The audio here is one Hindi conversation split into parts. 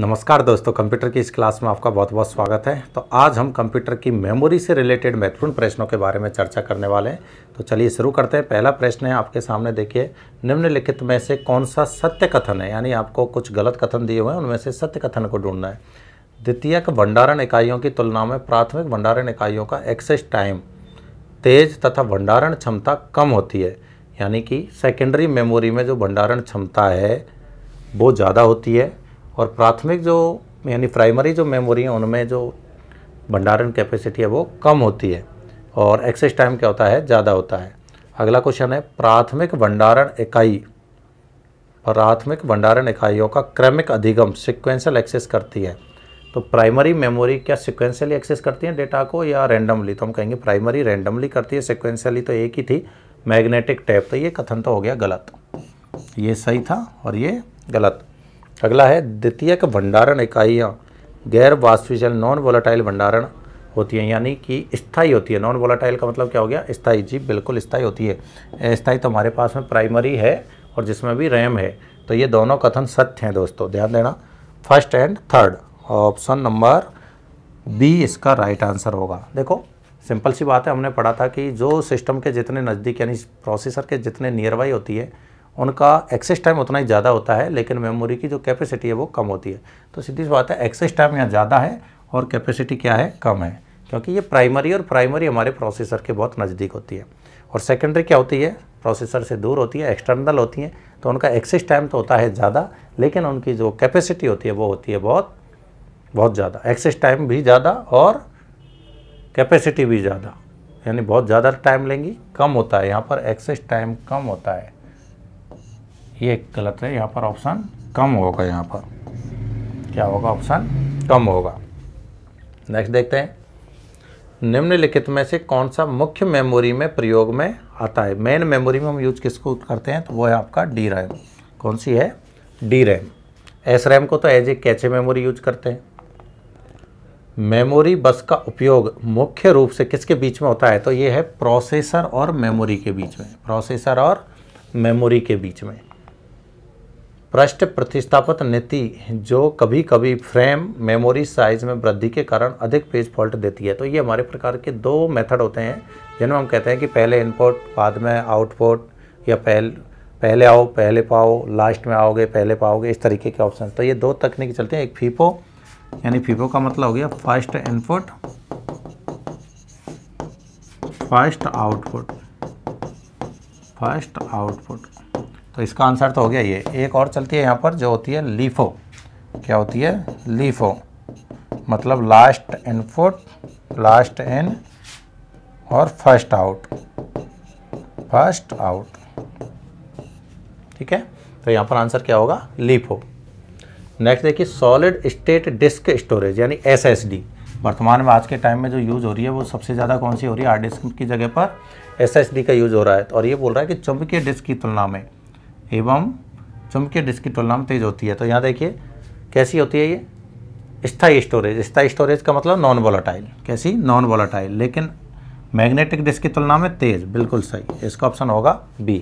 नमस्कार दोस्तों कंप्यूटर की इस क्लास में आपका बहुत बहुत स्वागत है तो आज हम कंप्यूटर की मेमोरी से रिलेटेड महत्वपूर्ण प्रश्नों के बारे में चर्चा करने वाले हैं तो चलिए शुरू करते हैं पहला प्रश्न है आपके सामने देखिए निम्नलिखित में से कौन सा सत्य कथन है यानी आपको कुछ गलत कथन दिए हुए हैं उनमें से सत्य कथन को ढूंढना है द्वितीयक भंडारण इकाइयों की तुलना में प्राथमिक भंडारण इकाइयों का एक्सेस टाइम तेज तथा भंडारण क्षमता कम होती है यानी कि सेकेंडरी मेमोरी में जो भंडारण क्षमता है वो ज़्यादा होती है और प्राथमिक जो यानी प्राइमरी जो मेमोरी है उनमें जो भंडारण कैपेसिटी है वो कम होती है और एक्सेस टाइम क्या होता है ज़्यादा होता है अगला क्वेश्चन है प्राथमिक भंडारण इकाई प्राथमिक भंडारण इकाइयों का क्रमिक अधिगम सिक्वेंसल एक्सेस करती है तो प्राइमरी मेमोरी क्या सिक्वेंसली एक्सेस करती है डेटा को या रैंडमली तो हम कहेंगे प्राइमरी रैंडमली करती है सिक्वेंसली तो एक ही थी मैग्नेटिक टैप तो ये कथन तो हो गया गलत ये सही था और ये गलत अगला है द्वितीयक भंडारण इकाइयाँ गैर वाष्पशील नॉन वोलाटाइल भंडारण होती है यानी कि स्थाई होती है नॉन वोलाटाइल का मतलब क्या हो गया स्थाई जी बिल्कुल स्थाई होती है स्थाई तो हमारे पास में प्राइमरी है और जिसमें भी रैम है तो ये दोनों कथन सत्य हैं दोस्तों ध्यान देना first and third option number B इसका राइट आंसर होगा देखो सिंपल सी बात है हमने पढ़ा था कि जो सिस्टम के जितने नज़दीक यानी प्रोसेसर के जितने नियर बाई होती है उनका एक्सेस टाइम उतना ही ज़्यादा होता है लेकिन मेमोरी की जो कैपेसिटी है वो कम होती है तो सीधी सी बात है एक्सेस टाइम यहाँ ज़्यादा है और कैपेसिटी क्या है कम है क्योंकि ये प्राइमरी और प्राइमरी हमारे प्रोसेसर के बहुत नज़दीक होती है और सेकेंडरी क्या होती है प्रोसेसर से दूर होती है एक्सटर्नल होती हैं तो उनका एक्सेस टाइम तो होता है ज़्यादा लेकिन उनकी जो कैपेसिटी होती है वो होती है बहुत बहुत ज़्यादा एक्सेस टाइम भी ज़्यादा और कैपेसिटी भी ज़्यादा यानी बहुत ज़्यादा टाइम लेंगी कम होता है यहाँ पर एक्सेस टाइम कम होता है ये गलत है यहाँ पर ऑप्शन कम होगा यहाँ पर क्या होगा ऑप्शन कम होगा नेक्स्ट देखते हैं निम्नलिखित में से कौन सा मुख्य मेमोरी में प्रयोग में आता है मेन मेमोरी में हम यूज किसको करते हैं तो वो है आपका डी रैम कौन सी है डी रैम एस रैम को तो as a cache memory use करते हैं मेमोरी बस का उपयोग मुख्य रूप से किसके बीच में होता है तो ये है प्रोसेसर और मेमोरी के बीच में प्रोसेसर और मेमोरी के बीच में पृष्ठ प्रतिस्थापित नीति जो कभी कभी फ्रेम मेमोरी साइज में वृद्धि के कारण अधिक पेज फॉल्ट देती है तो ये हमारे प्रकार के दो मेथड होते हैं जिनमें हम कहते हैं कि पहले इनपुट बाद में आउटपुट या पहल पहले आओ पहले पाओ लास्ट में आओगे पहले पाओगे इस तरीके के ऑप्शन तो ये दो तकनीक चलते हैं एक फीपो यानी फीपो का मतलब हो गया first input first output first output तो इसका आंसर तो हो गया ये एक और चलती है यहाँ पर जो होती है लीफो क्या होती है लीफो मतलब last in foot last in और फर्स्ट आउट फर्स्ट आउट ठीक है तो यहाँ पर आंसर क्या होगा लीफो नेक्स्ट देखिए सॉलिड स्टेट डिस्क स्टोरेज यानी एसएसडी वर्तमान में आज के टाइम में जो यूज़ हो रही है वो सबसे ज़्यादा कौन सी हो रही है हार्ड डिस्क की जगह पर एसएसडी का यूज़ हो रहा है और ये बोल रहा है कि चुंबकीय डिस्क की तुलना में एवं चुंबकीय डिस्क की तुलना में तेज होती है तो यहाँ देखिए कैसी होती है ये स्थाई स्टोरेज स्थाई स्टोरेज का मतलब नॉन वोलाटाइल कैसी नॉन वोलाटाइल लेकिन मैग्नेटिक डिस्क की तुलना में तेज़ बिल्कुल सही इसका ऑप्शन होगा बी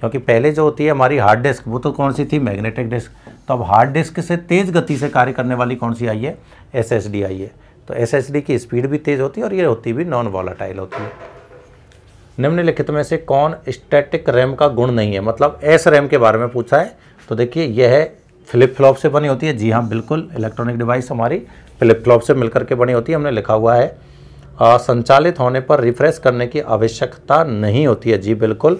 क्योंकि पहले जो होती है हमारी हार्ड डिस्क वो तो कौन सी थी मैग्नेटिक डिस्क तो अब हार्ड डिस्क से तेज़ गति से कार्य करने वाली कौन सी आई है एस आई है तो एस की स्पीड भी तेज़ होती है और ये होती भी नॉन वॉलाटाइल होती है निम्नलिखित में से कौन स्टैटिक रैम का गुण नहीं है मतलब एस रैम के बारे में पूछा है तो देखिए यह है फ्लिप फ्लॉप से बनी होती है जी हाँ बिल्कुल इलेक्ट्रॉनिक डिवाइस हमारी फ्लिप फ्लॉप से मिलकर के बनी होती है हमने लिखा हुआ है आ, संचालित होने पर रिफ्रेश करने की आवश्यकता नहीं होती है जी बिल्कुल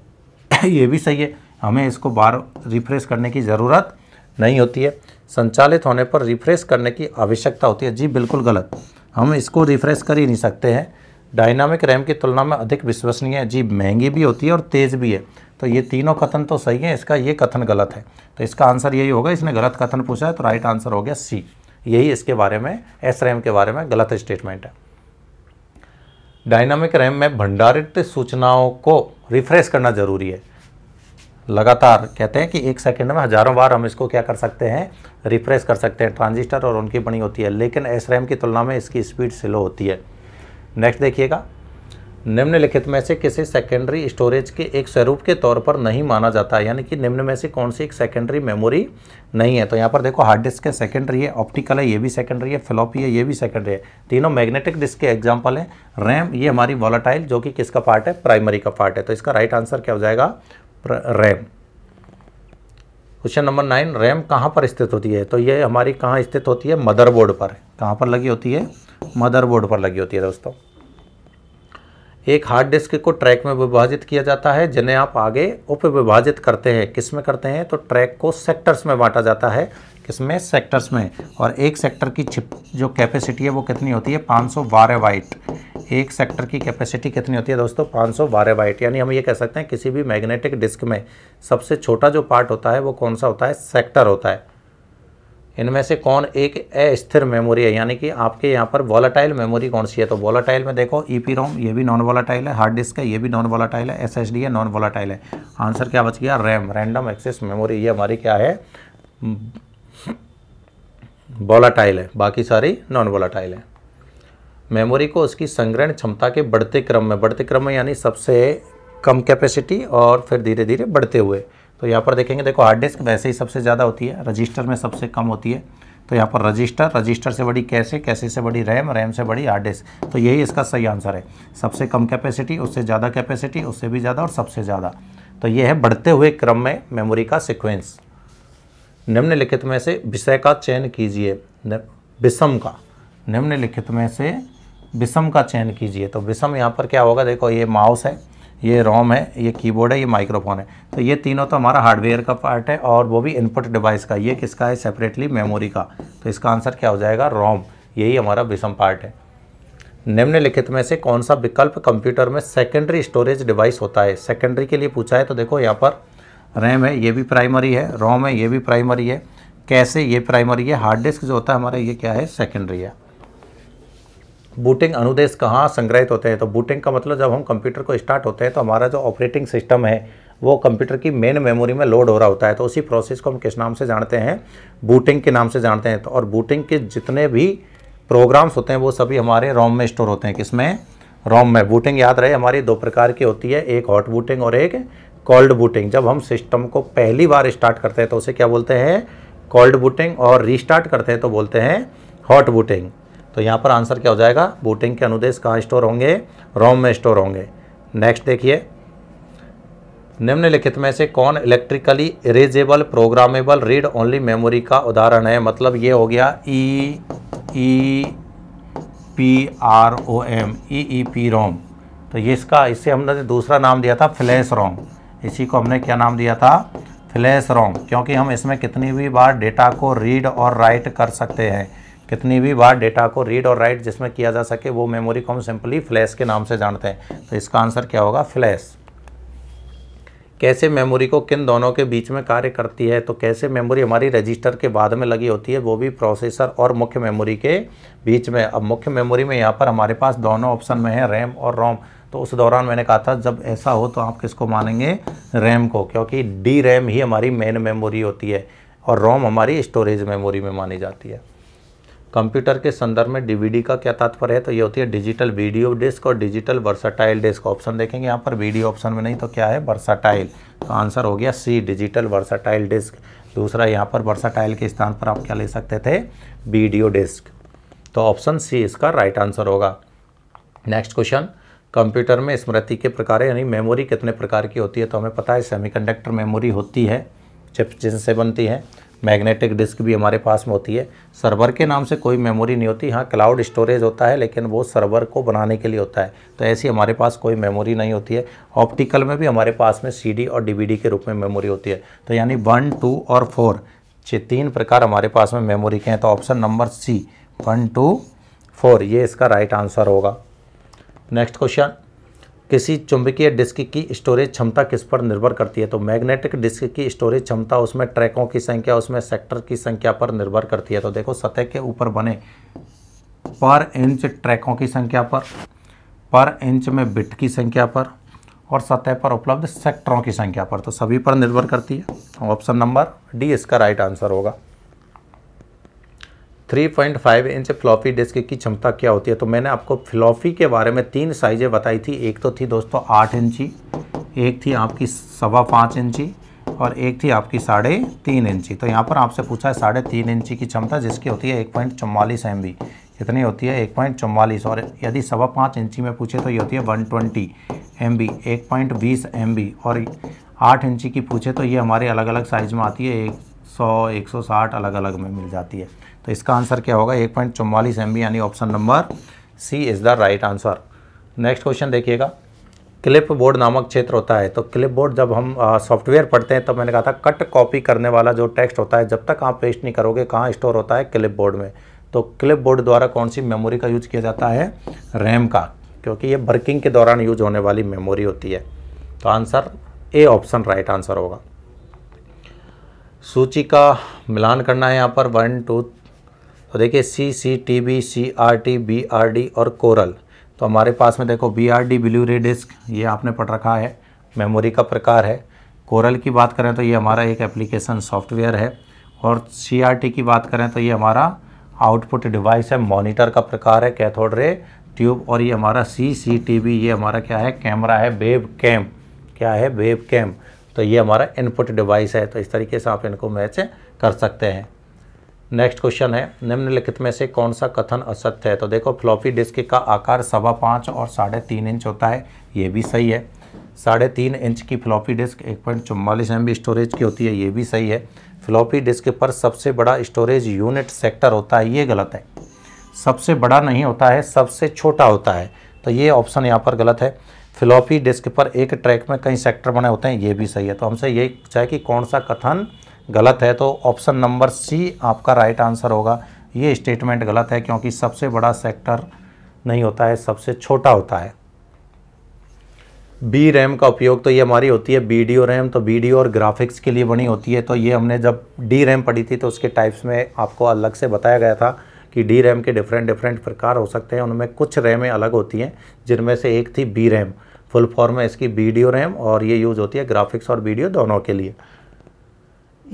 ये भी सही है हमें इसको बार रिफ्रेश करने की ज़रूरत नहीं होती है संचालित होने पर रिफ्रेश करने की आवश्यकता होती है जी बिल्कुल गलत हम इसको रिफ्रेश कर ही नहीं सकते हैं डायनामिक रैम की तुलना में अधिक विश्वसनीय है जी महंगी भी होती है और तेज़ भी है तो ये तीनों कथन तो सही है इसका ये कथन गलत है तो इसका आंसर यही होगा इसने गलत कथन पूछा है तो राइट आंसर हो गया सी यही इसके बारे में एस रैम के बारे में गलत स्टेटमेंट है डायनामिक रैम में भंडारित सूचनाओं को रिफ्रेश करना जरूरी है लगातार कहते हैं कि एक सेकंड में हज़ारों बार हम इसको क्या कर सकते हैं रिफ्रेश कर सकते हैं ट्रांजिस्टर और उनकी बनी होती है लेकिन एस रैम की तुलना में इसकी स्पीड स्लो होती है नेक्स्ट देखिएगा निम्नलिखित में से किसी सेकेंडरी स्टोरेज के एक स्वरूप के तौर पर नहीं माना जाता है यानी कि निम्न में से कौन सी एक सेकेंडरी मेमोरी नहीं है तो यहाँ पर देखो हार्ड डिस्क है सेकेंडरी है ऑप्टिकल है ये भी सेकेंडरी है फ्लॉपी है ये भी सेकेंडरी है तीनों मैग्नेटिक डिस्क के एग्जाम्पल है रैम ये हमारी वॉलाटाइल जो कि किसका पार्ट है प्राइमरी का पार्ट है तो इसका राइट आंसर क्या हो जाएगा RAM question number nine RAM कहाँ पर स्थित होती है तो ये हमारी कहाँ स्थित होती है मदरबोर्ड पर कहाँ पर लगी होती है मदरबोर्ड पर लगी होती है दोस्तों एक हार्ड डिस्क को ट्रैक में विभाजित किया जाता है जिन्हें आप आगे उप विभाजित करते हैं किस में करते हैं तो ट्रैक को सेक्टर्स में बांटा जाता है किस में सेक्टर्स में और एक सेक्टर की छिप जो कैपेसिटी है वो कितनी होती है पाँच सौ बारह वाइट एक सेक्टर की कैपेसिटी कितनी होती है दोस्तों पाँच सौ बारह वाइट यानी हम ये कह सकते हैं किसी भी मैग्नेटिक डिस्क में सबसे छोटा जो पार्ट होता है वो कौन सा होता है सेक्टर होता है इनमें से कौन एक अस्थिर मेमोरी है यानी कि आपके यहाँ पर वॉलाटाइल मेमोरी कौन सी है तो वॉलाटाइल में देखो ई पी रोम ये भी नॉन वॉलाटाइल है हार्ड डिस्क है ये भी नॉन वॉलाटाइल है एस एस डी है नॉन वॉलाटाइल है आंसर क्या बच गया रैम रैंडम एक्सेस मेमोरी ये हमारी क्या है वॉलाटाइल है बाकी सारी नॉन वॉलाटाइल है मेमोरी को उसकी संग्रहण क्षमता के बढ़ते क्रम में बढ़ते क्रम में यानी सबसे कम कैपेसिटी और फिर धीरे धीरे बढ़ते हुए तो यहाँ पर देखेंगे देखो हार्ड डिस्क वैसे ही सबसे ज़्यादा होती है रजिस्टर में सबसे कम होती है तो यहाँ पर रजिस्टर रजिस्टर से बड़ी कैसे कैसे से बड़ी रैम रैम से बड़ी हार्ड डिस्क तो यही इसका सही आंसर है सबसे कम कैपेसिटी उससे ज़्यादा कैपेसिटी उससे भी ज़्यादा और सबसे ज़्यादा तो ये है बढ़ते हुए क्रम में मेमोरी का सिक्वेंस निम्नलिखित में से विषय का चयन कीजिए विषम का निम्नलिखित में से विषम का चयन कीजिए तो विषम यहाँ पर क्या होगा देखो ये माउस है ये रोम है ये कीबोर्ड है ये माइक्रोफोन है तो ये तीनों तो हमारा हार्डवेयर का पार्ट है और वो भी इनपुट डिवाइस का ये किसका है सेपरेटली मेमोरी का तो इसका आंसर क्या हो जाएगा रोम यही हमारा विषम पार्ट है निम्नलिखित में से कौन सा विकल्प कंप्यूटर में सेकेंडरी स्टोरेज डिवाइस होता है सेकेंडरी के लिए पूछा है तो देखो यहाँ पर रैम है ये भी प्राइमरी है रोम है ये भी प्राइमरी है कैसे ये प्राइमरी है हार्ड डिस्क जो होता है हमारा ये क्या है सेकेंडरी है बूटिंग अनुदेश कहाँ संग्रहित होते हैं तो बूटिंग का मतलब जब हम कंप्यूटर को स्टार्ट होते हैं तो हमारा जो ऑपरेटिंग सिस्टम है वो कंप्यूटर की मेन मेमोरी में लोड हो रहा होता है तो उसी प्रोसेस को हम किस नाम से जानते हैं बूटिंग के नाम से जानते हैं तो और बूटिंग के जितने भी प्रोग्राम्स होते हैं वो सभी हमारे रोम में स्टोर होते हैं किसमें रोम में बूटिंग याद रहे हमारी दो प्रकार की होती है एक हॉट बूटिंग और एक कोल्ड बूटिंग जब हम सिस्टम को पहली बार स्टार्ट करते हैं तो उसे क्या बोलते हैं कोल्ड बूटिंग और रीस्टार्ट करते हैं तो बोलते हैं हॉट बूटिंग तो यहाँ पर आंसर क्या हो जाएगा बूटिंग के अनुदेश कहाँ स्टोर होंगे रोम में स्टोर होंगे नेक्स्ट देखिए निम्नलिखित में से कौन electrically erasable programmable read only memory का उदाहरण है मतलब ये हो गया E E P R O M E E P ROM तो ये इसका इससे हमने दूसरा नाम दिया था फ्लैश रोम इसी को हमने क्या नाम दिया था फ्लैश रोम क्योंकि हम इसमें कितनी भी बार डेटा को रीड और राइट कर सकते हैं कितनी भी बार डेटा को रीड और राइट जिसमें किया जा सके वो मेमोरी को हम सिंपली फ्लैश के नाम से जानते हैं तो इसका आंसर क्या होगा फ्लैश कैसे मेमोरी को किन दोनों के बीच में कार्य करती है तो कैसे मेमोरी हमारी रजिस्टर के बाद में लगी होती है वो भी प्रोसेसर और मुख्य मेमोरी के बीच में अब मुख्य मेमोरी में यहाँ पर हमारे पास दोनों ऑप्शन में है रैम और रोम तो उस दौरान मैंने कहा था जब ऐसा हो तो आप किसको मानेंगे रैम को क्योंकि डी रैम ही हमारी मेन मेमोरी होती है और रोम हमारी स्टोरेज मेमोरी में मानी जाती है कंप्यूटर के संदर्भ में डीवीडी का क्या तात्पर्य है तो ये होती है डिजिटल वीडियो डिस्क और डिजिटल वर्साटाइल डिस्क ऑप्शन देखेंगे यहाँ पर वीडियो ऑप्शन में नहीं तो क्या है वर्साटाइल तो आंसर हो गया सी डिजिटल वर्साटाइल डिस्क दूसरा यहाँ पर वर्साटाइल के स्थान पर आप क्या ले सकते थे वीडियो डिस्क तो ऑप्शन सी इसका राइट आंसर होगा नेक्स्ट क्वेश्चन कंप्यूटर में स्मृति के प्रकार यानी मेमोरी कितने प्रकार की होती है तो हमें पता है सेमी मेमोरी होती है चिप जिनसे बनती है मैग्नेटिक डिस्क भी हमारे पास में होती है सर्वर के नाम से कोई मेमोरी नहीं होती हाँ क्लाउड स्टोरेज होता है लेकिन वो सर्वर को बनाने के लिए होता है तो ऐसी हमारे पास कोई मेमोरी नहीं होती है ऑप्टिकल में भी हमारे पास में सी और डी के रूप में मेमोरी होती है तो यानी वन टू और फोर ये तीन प्रकार हमारे पास में मेमोरी के हैं तो option number C one two four ये इसका राइट आंसर होगा नेक्स्ट क्वेश्चन किसी चुंबकीय डिस्क की स्टोरेज क्षमता किस पर निर्भर करती है तो मैग्नेटिक डिस्क की स्टोरेज क्षमता उसमें ट्रैकों की संख्या उसमें सेक्टर की संख्या पर निर्भर करती है तो देखो सतह के ऊपर बने पर इंच ट्रैकों की संख्या पर पर इंच में बिट की संख्या पर और सतह पर उपलब्ध सेक्टरों की संख्या पर तो सभी पर निर्भर करती है ऑप्शन नंबर डी इसका राइट आंसर होगा 3.5 इंच फ्लॉपी डिस्क की क्षमता क्या होती है तो मैंने आपको फ्लॉपी के बारे में तीन साइजें बताई थी एक तो थी दोस्तों आठ इंची एक थी आपकी सवा पाँच इंची और एक थी आपकी साढ़े तीन इंची तो यहाँ पर आपसे पूछा है साढ़े तीन इंची की क्षमता जिसकी होती है एक पॉइंट चौवालीस एम बी कितनी होती है एक पॉइंट चौवालीस और यदि सवा पाँच इंची में पूछे तो ये होती है वन ट्वेंटी एम बी एक पॉइंट बीस एम बी और आठ इंची की पूछे तो ये हमारे अलग अलग साइज़ में आती है एक सौ एक सौ साठ अलग अलग में मिल जाती है तो इसका आंसर क्या होगा एक पॉइंट चौवालीस एम यानी option number C is the right answer next question देखिएगा क्लिप बोर्ड नामक क्षेत्र होता है तो क्लिप बोर्ड जब हम सॉफ्टवेयर पढ़ते हैं तब तो मैंने कहा था कट कॉपी करने वाला जो टेक्स्ट होता है जब तक आप पेस्ट नहीं करोगे कहाँ स्टोर होता है क्लिप बोर्ड में तो क्लिप बोर्ड द्वारा कौन सी मेमोरी का यूज किया जाता है रैम का क्योंकि ये वर्किंग के दौरान यूज होने वाली मेमोरी होती है तो answer A option right answer होगा सूची का मिलान करना है यहाँ पर वन टू तो देखिए C C T B C R T B R D और कोरल तो हमारे पास में देखो B R D Blu ray disc ये आपने पढ़ रखा है मेमोरी का प्रकार है कोरल की बात करें तो ये हमारा एक एप्लीकेशन सॉफ्टवेयर है और सी आर टी की बात करें तो ये हमारा आउटपुट डिवाइस है मॉनिटर का प्रकार है कैथोड रे ट्यूब और ये हमारा सी सी टी वी ये हमारा क्या है कैमरा है वेब कैम क्या है वेब कैम तो ये हमारा इनपुट डिवाइस है तो इस तरीके से आप इनको मैच कर सकते हैं नेक्स्ट क्वेश्चन है निम्नलिखित में से कौन सा कथन असत्य है तो देखो फ्लॉपी डिस्क का आकार सवा पाँच और साढ़े तीन इंच होता है ये भी सही है साढ़े तीन इंच की फ्लॉपी डिस्क एक पॉइंट चुम्बालीस एम स्टोरेज की होती है ये भी सही है फ्लॉपी डिस्क पर सबसे बड़ा स्टोरेज यूनिट सेक्टर होता है ये गलत है सबसे बड़ा नहीं होता है सबसे छोटा होता है तो ये ऑप्शन यहाँ पर गलत है फ्लॉपी डिस्क पर एक ट्रैक में कई सेक्टर बने होते हैं ये भी सही है तो हमसे यही चाहे कि कौन सा कथन गलत है तो ऑप्शन नंबर सी आपका राइट आंसर होगा ये स्टेटमेंट गलत है क्योंकि सबसे बड़ा सेक्टर नहीं होता है सबसे छोटा होता है बी रैम का उपयोग तो ये हमारी होती है बी रैम तो बी और ग्राफिक्स के लिए बनी होती है तो ये हमने जब डी रैम पढ़ी थी तो उसके टाइप्स में आपको अलग से बताया गया था कि डी रैम के डिफरेंट डिफरेंट प्रकार हो सकते हैं उनमें कुछ रैमें अलग होती हैं जिनमें से एक थी बी रैम फुल फॉर्म है इसकी बी रैम और ये यूज़ होती है ग्राफिक्स और वीडियो दोनों के लिए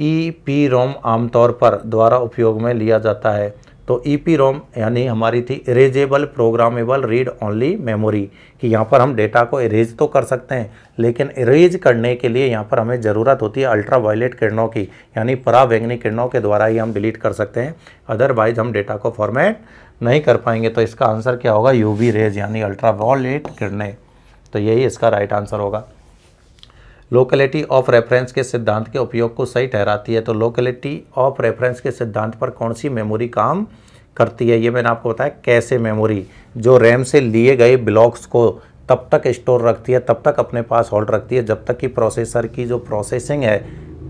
ई पी रोम आमतौर पर द्वारा उपयोग में लिया जाता है तो ई पी रोम यानी हमारी थी erasable programmable read only memory कि यहाँ पर हम डेटा को इरेज तो कर सकते हैं लेकिन इरेज करने के लिए यहाँ पर हमें ज़रूरत होती है अल्ट्रा वायलेट किरणों की यानी परावैंगनी किरणों के द्वारा ही हम डिलीट कर सकते हैं अदरवाइज हम डेटा को फॉर्मेट नहीं कर पाएंगे तो इसका आंसर क्या होगा यू रेज यानी अल्ट्रा वायलेट किरणें तो यही इसका राइट आंसर होगा लोकेलिटी ऑफ रेफरेंस के सिद्धांत के उपयोग को सही ठहराती है तो लोकेलिटी ऑफ रेफरेंस के सिद्धांत पर कौन सी मेमोरी काम करती है ये मैंने आपको बताया कैसे मेमोरी जो रैम से लिए गए ब्लॉक्स को तब तक स्टोर रखती है तब तक अपने पास होल्ड रखती है जब तक कि प्रोसेसर की जो प्रोसेसिंग है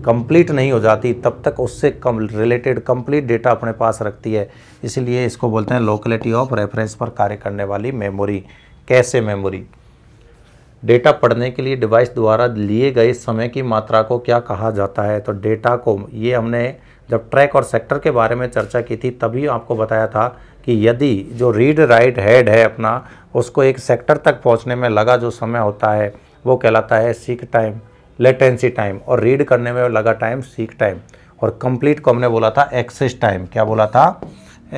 कंप्लीट नहीं हो जाती तब तक उससे कम रिलेटेड कंप्लीट डेटा अपने पास रखती है इसीलिए इसको बोलते हैं लोकेलिटी ऑफ रेफरेंस पर कार्य करने वाली मेमोरी कैसे मेमोरी डेटा पढ़ने के लिए डिवाइस द्वारा लिए गए समय की मात्रा को क्या कहा जाता है तो डेटा को ये हमने जब ट्रैक और सेक्टर के बारे में चर्चा की थी तभी आपको बताया था कि यदि जो रीड राइट हेड है अपना उसको एक सेक्टर तक पहुंचने में लगा जो समय होता है वो कहलाता है सीक टाइम लेटेंसी टाइम और रीड करने में लगा टाइम सीक टाइम और कंप्लीट को हमने बोला था एक्सेस टाइम क्या बोला था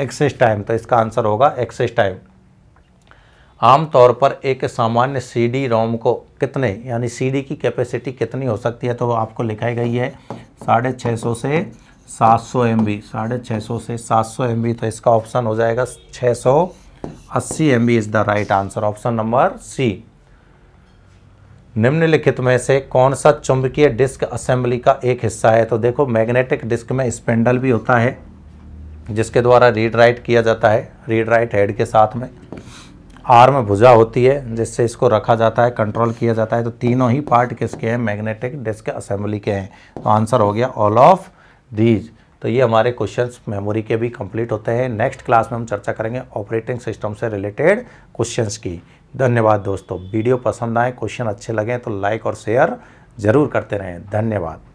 एक्सेस टाइम तो इसका आंसर होगा एक्सेस टाइम आमतौर पर एक सामान्य सी डी रोम को कितने यानी सी डी की कैपेसिटी कितनी हो सकती है तो वो आपको लिखाई गई है साढ़े छः सौ से सात सौ एम बी साढ़े छः सौ से सात सौ एम बी तो इसका ऑप्शन हो जाएगा छः सौ अस्सी M B is the right answer option number C निम्नलिखित में से कौन सा चुंबकीय डिस्क असेंबली का एक हिस्सा है तो देखो मैग्नेटिक डिस्क में स्पेंडल भी होता है जिसके द्वारा रीड राइट किया जाता है रीड राइट हेड के साथ में आर्म भुजा होती है जिससे इसको रखा जाता है कंट्रोल किया जाता है तो तीनों ही पार्ट किसके हैं मैग्नेटिक डिस्क असेंबली के हैं तो आंसर हो गया ऑल ऑफ दीज तो ये हमारे क्वेश्चंस मेमोरी के भी कंप्लीट होते हैं नेक्स्ट क्लास में हम चर्चा करेंगे ऑपरेटिंग सिस्टम से रिलेटेड क्वेश्चंस की धन्यवाद दोस्तों वीडियो पसंद आए क्वेश्चन अच्छे लगें तो लाइक और शेयर ज़रूर करते रहें धन्यवाद